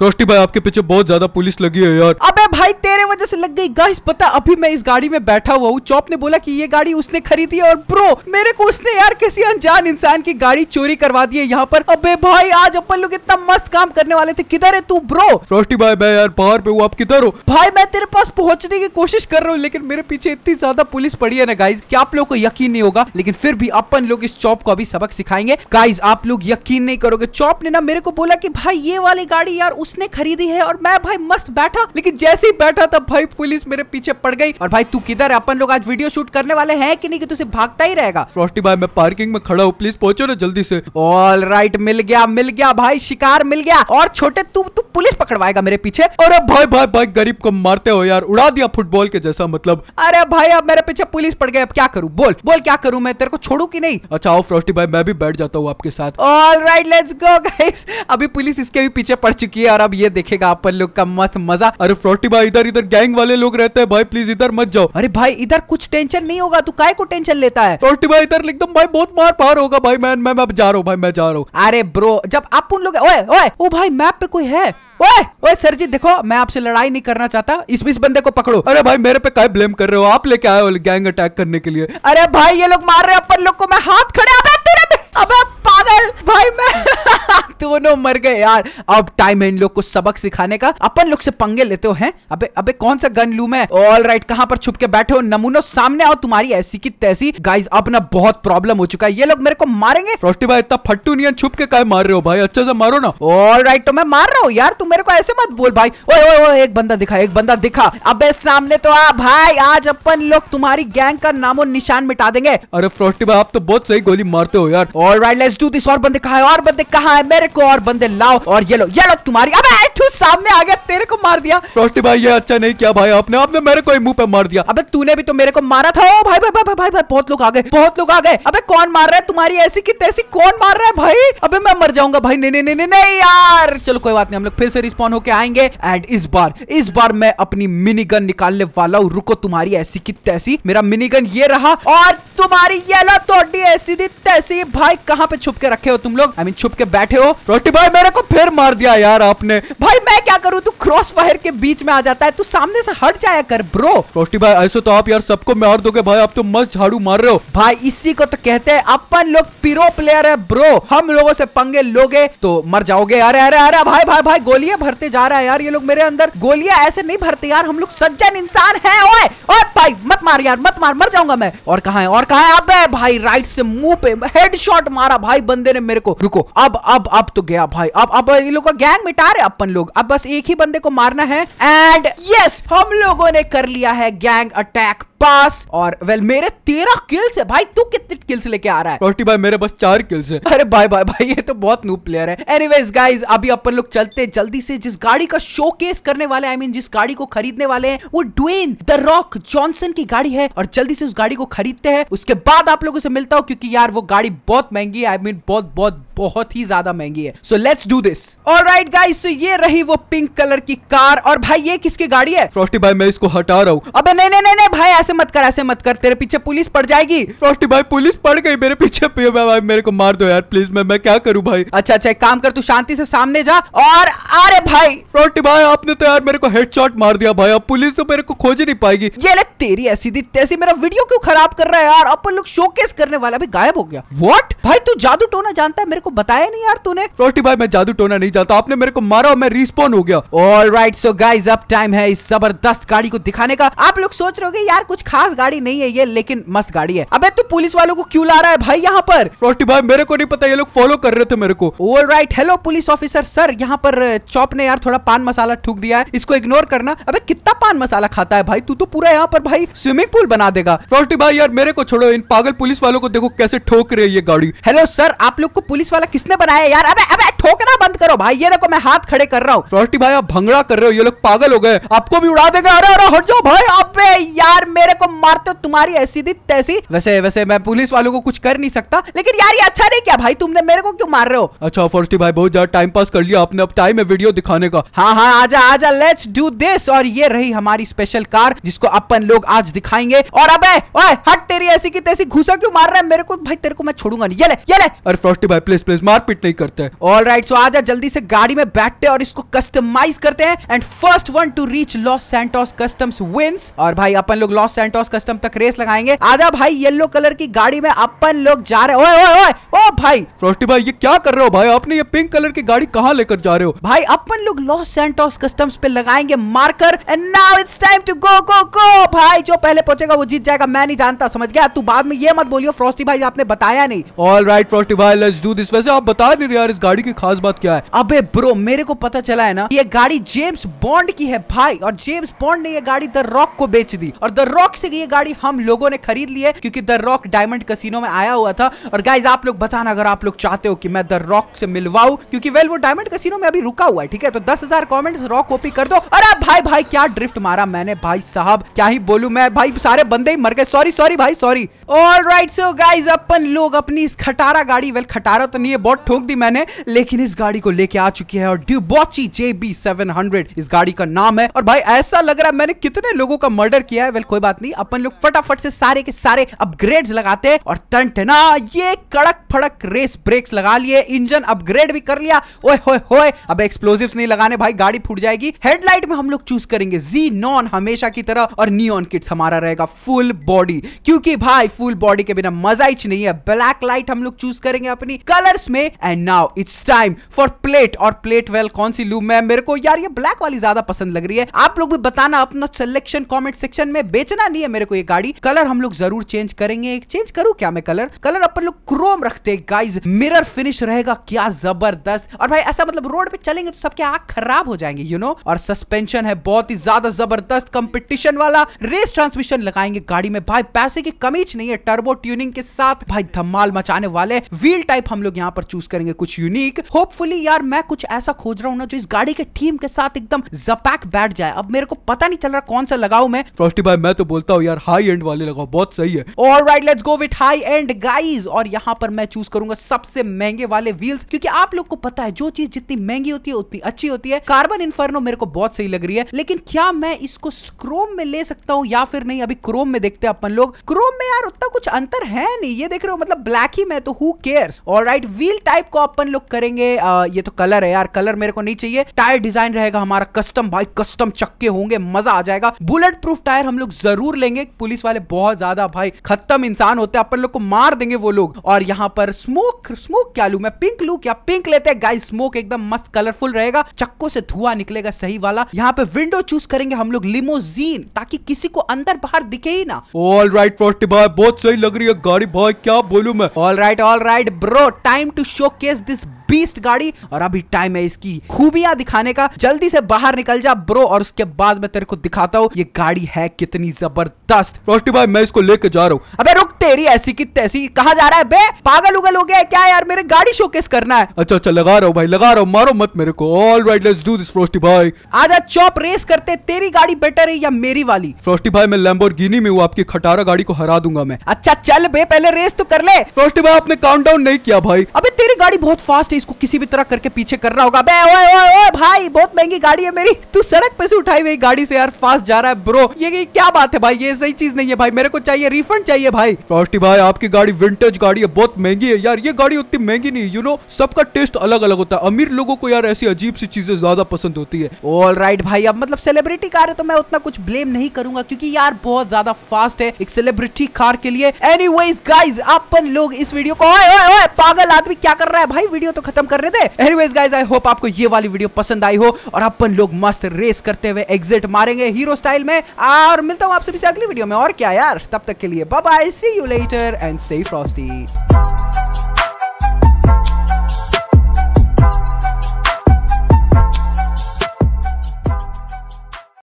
toasty भाई आपके पीछे बहुत ज्यादा पुलिस लगी है यार अबे भाई तेरे वजह से लग गई गाइस पता अभी मैं इस गाड़ी में बैठा हुआ हूँ चौप ने बोला कि ये गाड़ी उसने खरीदी है और ब्रो मेरे को उसने यार किसी अनजान इंसान की गाड़ी चोरी करवा दी है यहाँ पर अबे भाई आज अपन लोग इतना मस्त काम करने वाले थे किधर है तू ब्रो टोस्टी भाई मैं यार बाहर पे हूँ आप किधर हो भाई मैं तेरे पास पहुँचने की कोशिश कर रहा हूँ लेकिन मेरे पीछे इतनी ज्यादा पुलिस पड़ी है ना गाइज की आप लोग को यकीन नहीं होगा लेकिन फिर भी अपन लोग इस चौप को अभी सबक सिखाएंगे गाइज आप लोग यकीन नहीं करोगे चौप ने ना मेरे को बोला की भाई ये वाली गाड़ी यार उसने खरीदी है और मैं भाई मस्त बैठा लेकिन जैसे ही बैठा तब भाई पुलिस मेरे पीछे पड़ गई और भाई तू किधर है अपन लोग आज वीडियो शूट करने वाले हैं कि नहीं कि तुझे भागता ही रहेगा फ्रॉस्टी भाई मैं पार्किंग में खड़ा हूँ प्लीज पहुंचो ना जल्दी से ऑल राइट मिल गया मिल गया भाई शिकार मिल गया और छोटे तू तू पुलिस पकड़वाएगा मेरे पीछे अब भाई भाई भाई गरीब को मारते हो यार उड़ा दिया फुटबॉल के जैसा मतलब अरे भाई अब मेरे पीछे पुलिस पड़ गए अब क्या करूँ बोल बोल क्या करू मैं तेरे को छोड़ू की नहीं अच्छा आओ फ्रॉस्टी भाई मैं भी बैठ जाता हूँ आपके साथ all right let's go guys अभी पुलिस इसके भी पीछे पड़ चुकी है यार अब ये देखेगा आप लोग का मस्त मजा अरे फ्रोटी भाई इधर इधर गैंग वाले लोग रहते हैं भाई प्लीज इधर मत जाओ अरे भाई इधर कुछ टेंशन नहीं होगा तू काय को टेंशन लेता है फ्रोटी भाई इधर एकदम भाई बहुत मार पार होगा भाई मैं मैं अब जा रहा हूँ भाई मैं जा रहा हूँ अरे ब्रो जब आप उन लोग ओए ओए ओ भाई मैप पे कोई है ओए ओए सर जी देखो मैं आपसे लड़ाई नहीं करना चाहता इस इस बंदे को पकड़ो अरे भाई मेरे पे काय ब्लेम कर रहे हो आप लेके आए हो गैंग अटैक करने के लिए अरे भाई ये लोग मार रहे हैं अपन लोग को मैं हाथ खड़े अबे तेरे अबे पागल भाई मैं दोनों मर गए यार अब टाइम है इन लोग को सबक सिखाने का अपन लोग से पंगे लेते हो हैं अबे अबे कौन सा गन लू मैं ऑल राइट कहां पर छुप के बैठे हो नमूनो सामने आओ तुम्हारी ऐसी की तैसी गाइज अब ना बहुत प्रॉब्लम हो चुका है ये लोग मेरे को मारेंगे रोस्टी भाई इतना फट्टू नहीं छुप के कहे मार रहे हो भाई अच्छे से मारो ना ऑल राइट तो मैं मार रहा हूँ यार तुम मेरे को ऐसे मत बोल भाई ओए ओए ओए एक बंदा दिखा एक बंदा दिखा अब सामने तो आ भाई आज अपन लोग तुम्हारी गैंग का नामो निशान मिटा देंगे अरे फ्रोस्टी भाई आप तो बहुत सही गोली मारते हो यार all right let's do this और बंदे कहा है और बंदे कहा है मेरे को और बंदे लाओ और ये लो ये लो तुम्हारी अब सामने आ गया तेरे को मार दिया रोस्टी भाई ये अच्छा नहीं किया भाई आपने आपने मेरे को मुंह पे मार दिया अबे तूने भी तो मेरे को मारा था ओ भाई भाई भाई भाई, भाई, बहुत लोग आ गए बहुत लोग आ गए अबे कौन मार रहा है तुम्हारी ऐसी की तैसी कौन मार रहा है भाई अबे मैं मर जाऊंगा भाई नहीं नहीं नहीं नहीं यार चलो कोई बात नहीं हम लोग फिर से रिस्पॉन्ड होके आएंगे एंड इस बार इस बार मैं अपनी मिनी गन निकालने वाला हूँ रुको तुम्हारी ऐसी की तैसी मेरा मिनी गन ये रहा और तुम्हारी येलो तोड़ी ऐसी दी तैसी भाई कहाँ पे छुप के रखे हो तुम लोग आई I मीन mean, छुप के बैठे हो रोटी भाई मेरे को फिर मार दिया यार आपने भाई मैं क्या करूँ तू क्रॉस फायर के बीच में आ जाता है तू सामने से हट जाया कर ब्रो रोटी भाई ऐसे तो आप यार सबको मार दोगे भाई आप तो मस्त झाड़ू मार रहे हो भाई इसी को तो कहते हैं अपन लोग पीरो प्लेयर है ब्रो हम लोगों से पंगे लोगे तो मर जाओगे अरे अरे अरे भाई भाई भाई गोलियां भरते जा रहा है यार ये लोग मेरे अंदर गोलियां ऐसे नहीं भरते यार हम लोग सज्जन इंसान है ओए ओए भाई मत मार यार मत मार मर जाऊंगा मैं और कहा है और कहा देखा है भाई राइट से मुंह पे हेड शॉट मारा भाई बंदे ने मेरे को रुको अब अब अब तो गया भाई अब अब ये लोग का गैंग मिटा रहे अपन लोग अब बस एक ही बंदे को मारना है एंड यस हम लोगों ने कर लिया है गैंग अटैक पास और वेल मेरे तेरह किल्स है भाई तू कितने किल्स लेके आ रहा है रोटी भाई मेरे बस चार किल्स है अरे भाई भाई भाई ये तो बहुत नू प्लेयर है एनीवेज गाइस अभी अपन लोग चलते हैं जल्दी से जिस गाड़ी का शोकेस करने वाले आई I मीन mean, जिस गाड़ी को खरीदने वाले हैं वो ड्वेन द रॉक जॉनसन की गाड़ी है और जल्दी से उस गाड़ी को खरीदते हैं उसके बाद आप लोगों से मिलता हूँ क्योंकि यार वो गाड़ी बहुत महंगी है आई I मीन mean, बहुत बहुत बहुत ही ज्यादा महंगी है so let's do this all right guys so ये रही वो पिंक कलर की कार और भाई ये किसकी गाड़ी है फ्रोस्टी भाई मैं इसको हटा रहा हूँ अब नहीं नहीं नहीं भाई ऐसे मत कर ऐसे मत कर तेरे पीछे पुलिस पड़ जाएगी फ्रॉस्टी भाई पुलिस पड़ गई मेरे पीछे भाई मेरे को मार दो यार प्लीज मैं मैं क्या करूँ भाई अच्छा अच्छा एक काम कर तू शांति से सामने जा और अरे भाई फ्रॉस्टी भाई आपने तो यार मेरे को हेडशॉट मार दिया भाई अब पुलिस तो मेरे को खोज नहीं पाएगी ये ले तेरी ऐसी दी तैसी मेरा वीडियो क्यों खराब कर रहा है यार अपन लोग शोकेस करने वाला भी गायब हो गया व्हाट भाई तू जादू टोना जानता है मेरे को बताया नहीं यार तूने फ्रॉस्टी भाई मैं जादू टोना नहीं जानता आपने मेरे को मारा और मैं रिस्पॉन्ड हो गया ऑल राइट सो गाइज अब टाइम है इस जबरदस्त गाड़ी को दिखाने का आप लोग सोच रहे हो यार कुछ खास गाड़ी नहीं है ये लेकिन मस्त गाड़ी है अबे तू पुलिस वालों को क्यों ला रहा है भाई यहाँ पर फ्रॉस्टी भाई मेरे को नहीं पता ये लोग फॉलो कर रहे थे मेरे को all right hello police officer sir यहाँ पर चौप uh, ने यार थोड़ा पान मसाला ठूक दिया है इसको इग्नोर करना अबे कितना पान मसाला खाता है भाई तू तो पूरा यहाँ पर भाई स्विमिंग पूल बना देगा फ्रॉस्टी भाई यार मेरे को छोड़ो इन पागल पुलिस वालों को देखो कैसे ठोक रहे ये गाड़ी हेलो सर आप लोग को पुलिस वाला किसने बनाया यार अबे अबे ठोकना बंद करो भाई ये देखो मैं हाथ खड़े कर रहा हूँ फ्रॉस्टी भाई आप भंगड़ा कर रहे हो ये लोग पागल हो गए आपको भी उड़ा देगा अरे अरे हट जाओ भाई अबे यार मेरे को मारते हो तुम्हारी ऐसी दी तैसी वैसे वैसे मैं पुलिस वालों को कुछ कर नहीं सकता लेकिन यार ये अच्छा नहीं क्या भाई तुमने मेरे को क्यों मार रहे हो अच्छा फ्रॉस्टी भाई बहुत ज्यादा टाइम पास कर लिया आपने अब टाइम है वीडियो दिखाने का हाँ हाँ आजा आजा लेट्स डू दिस और ये रही हमारी स्पेशल कार जिसको अपन लोग आज दिखाएंगे और अब हट तेरी ऐसी की तैसी घुसा क्यों मार रहा है मेरे को भाई तेरे को मैं छोड़ूंगा नहीं ये ले ये ले अरे फ्रॉस्टी भाई प्लीज प्लीज मारपीट नहीं करते ऑल राइट सो आजा जल्दी से गाड़ी में बैठते और इसको कस्टमाइज करते हैं and first one to reach Los Santos customs wins और भाई अपन लोग लॉस सेंटोस कस्टम तक रेस लगाएंगे आजा भाई येलो कलर की गाड़ी में अपन लोग जा रहे ओए ओए ओए ओ भाई फ्रोस्टी भाई ये क्या कर रहे हो भाई आपने ये पिंक कलर की गाड़ी कहाँ लेकर जा रहे हो भाई अपन लोग लॉस सेंटोस कस्टम्स पे लगाएंगे marker and now it's time to go go go भाई जो पहले पहुंचेगा वो जीत जाएगा मैं नहीं जानता समझ गया तू बाद में ये मत बोलियो फ्रोस्टी भाई आपने बताया नहीं ऑलराइट राइट फ्रोस्टी भाई लेट्स डू दिस वैसे आप बता नहीं रहे यार इस गाड़ी की खास बात क्या है अबे ब्रो मेरे को पता चला है ना ये गाड़ी जेम्स बॉन्ड की है भाई और जेम्स बॉन्ड ने ये गाड़ी द रॉक को बेच दी और द रॉक से ये गाड़ी हम लोगों ने खरीद ली है क्योंकि द रॉक डायमंड कसिनो में आया हुआ था और गाइज आप लोग बताना अगर आप लोग चाहते हो कि मैं द रॉक से मिलवाऊ क्योंकि वेल वो डायमंड कसिनो में अभी रुका हुआ है ठीक है तो दस हजार कॉमेंट रॉक कॉपी कर दो अरे भाई भाई क्या ड्रिफ्ट मारा मैंने भाई साहब क्या ही बोलू मैं भाई सारे बंदे ही मर गए सॉरी सॉरी भाई sorry all right so guys अपन लोग अपनी इस खटारा गाड़ी वेल खटारा तो नहीं है बहुत ठोक दी मैंने लेकिन लेकिन इस गाड़ी को लेके आ चुकी है और Dewbauchee J B seven hundred इस गाड़ी का नाम है और भाई ऐसा लग रहा है मैंने कितने लोगों का मर्डर किया है वेल कोई बात नहीं अपन लोग फटाफट से सारे के सारे अपग्रेड लगाते हैं और टंट ना ये कड़क फड़क रेस ब्रेक्स लगा लिए इंजन अपग्रेड भी कर लिया ओए होए होए अब एक्सप्लोजिव नहीं लगाने भाई गाड़ी फूट जाएगी हेडलाइट में हम लोग चूज करेंगे जी नॉन हमेशा की तरह और नियॉन किट्स हमारा रहेगा फुल बॉडी क्योंकि भाई फुल बॉडी के बिना मजा ही नहीं है ब्लैक लाइट हम लोग चूज करेंगे अपनी कलर्स में and now it's time time for plate और प्लेट वेल कौन सी लू मैं मेरे को यार ये ब्लैक वाली ज्यादा पसंद लग रही है आप लोग भी बताना अपना सिलेक्शन कॉमेंट सेक्शन में बेचना नहीं है मेरे को ये गाड़ी कलर हम लोग जरूर चेंज करेंगे चेंज करूँ क्या मैं कलर कलर अपन लोग क्रोम रखते गाइज मिरर फिनिश रहेगा क्या जबरदस्त और भाई ऐसा मतलब रोड पे चलेंगे तो सबके आंख खराब हो जाएंगे यू नो और सस्पेंशन है बहुत ही ज्यादा जबरदस्त कंपटीशन वाला रेस ट्रांसमिशन लगाएंगे गाड़ी में भाई पैसे की कमीज नहीं है टर्बो ट्यूनिंग के साथ भाई धमाल मचाने वाले व्हील टाइप हम लोग यहाँ पर चूज करेंगे कुछ यूनिक होपफुली यार मैं कुछ ऐसा खोज रहा हूँ ना जो इस गाड़ी के टीम के साथ एकदम जपैक बैठ जाए अब मेरे को पता नहीं चल रहा कौन सा लगाऊ मैं फ्रॉस्टी भाई मैं तो बोलता हूँ यार हाई एंड वाले लगाओ बहुत सही है और right let's go with high end guys और यहाँ पर मैं चूज करूंगा सबसे महंगे वाले व्हील्स क्योंकि आप लोग को पता है जो चीज जितनी महंगी होती है उतनी अच्छी होती है कार्बन इन्फर्नो मेरे को बहुत सही लग रही है लेकिन क्या मैं इसको क्रोम में ले सकता हूँ या फिर नहीं अभी क्रोम में देखते हैं अपन लोग क्रोम में यार उतना कुछ अंतर है नहीं ये देख रहे हो मतलब ब्लैक ही में तो हु केयर्स और राइट व्हील टाइप को अपन लोग करेंगे करेंगे आ, ये तो कलर है यार कलर मेरे को नहीं चाहिए टायर डिजाइन रहेगा हमारा कस्टम भाई कस्टम चक्के होंगे मजा आ जाएगा बुलेट प्रूफ टायर हम लोग जरूर लेंगे पुलिस वाले बहुत ज्यादा भाई खत्म इंसान होते हैं अपन लोग को मार देंगे वो लोग और यहाँ पर स्मोक स्मोक क्या लू मैं पिंक लू क्या पिंक लेते हैं गाइस स्मोक एकदम मस्त कलरफुल रहेगा चक्को से धुआं निकलेगा सही वाला यहाँ पे विंडो चूज करेंगे हम लोग लिमोजीन ताकि किसी को अंदर बाहर दिखे ही ना ऑल राइट फोर्टी भाई बहुत सही लग रही है गाड़ी भाई क्या बोलू मैं all right all right bro time to show this beast गाड़ी और अभी टाइम है इसकी खूबियां दिखाने का जल्दी से बाहर निकल जा ब्रो और उसके बाद मैं तेरे को दिखाता हूँ ये गाड़ी है कितनी जबरदस्त रोस्टी भाई मैं इसको लेके जा रहा हूँ अबे रुक तेरी ऐसी की तैसी कहा जा रहा है बे पागल उगल हो गया क्या यार मेरे गाड़ी शोकेस करना है अच्छा अच्छा लगा रहा हूँ भाई लगा रहा हूँ मारो मत मेरे को all right let's do this frosty भाई आज चौप रेस करते तेरी गाड़ी बेटर है या मेरी वाली फ्रोस्टी भाई मैं गिनी में हूँ आपकी खटारा गाड़ी को हरा दूंगा मैं अच्छा चल बे पहले रेस तो कर ले फ्रोस्टी भाई आपने काउंट नहीं किया भाई अभी तेरी गाड़ी बहुत फास्ट से इसको किसी भी तरह करके पीछे कर रहा होगा ओए ओए ओए भाई बहुत महंगी गाड़ी है मेरी तू सड़क पे से उठाई हुई गाड़ी से यार फास्ट जा रहा है ब्रो ये, क्या बात है भाई ये सही चीज नहीं है भाई मेरे को चाहिए रिफंड चाहिए भाई फ्रॉस्टी भाई आपकी गाड़ी विंटेज गाड़ी है बहुत महंगी है यार ये गाड़ी उतनी महंगी नहीं यू नो सबका टेस्ट अलग अलग होता है अमीर लोगों को यार ऐसी अजीब सी चीजें ज्यादा पसंद होती है ऑल राइट भाई अब मतलब सेलिब्रिटी कार है तो मैं उतना कुछ ब्लेम नहीं करूंगा क्योंकि यार बहुत ज्यादा फास्ट है एक सेलिब्रिटी कार के लिए एनी गाइज अपन लोग इस वीडियो को ओए ओए ओए पागल आदमी क्या कर रहा है भाई वीडियो तो खत्म करने रहे थे एनीवेज गाइस आई होप आपको ये वाली वीडियो पसंद आई हो और अपन लोग मस्त रेस करते हुए एग्जिट मारेंगे हीरो स्टाइल में और मिलता हूं आप सभी से अगली वीडियो में और क्या यार तब तक के लिए bye bye see you later and stay Frosty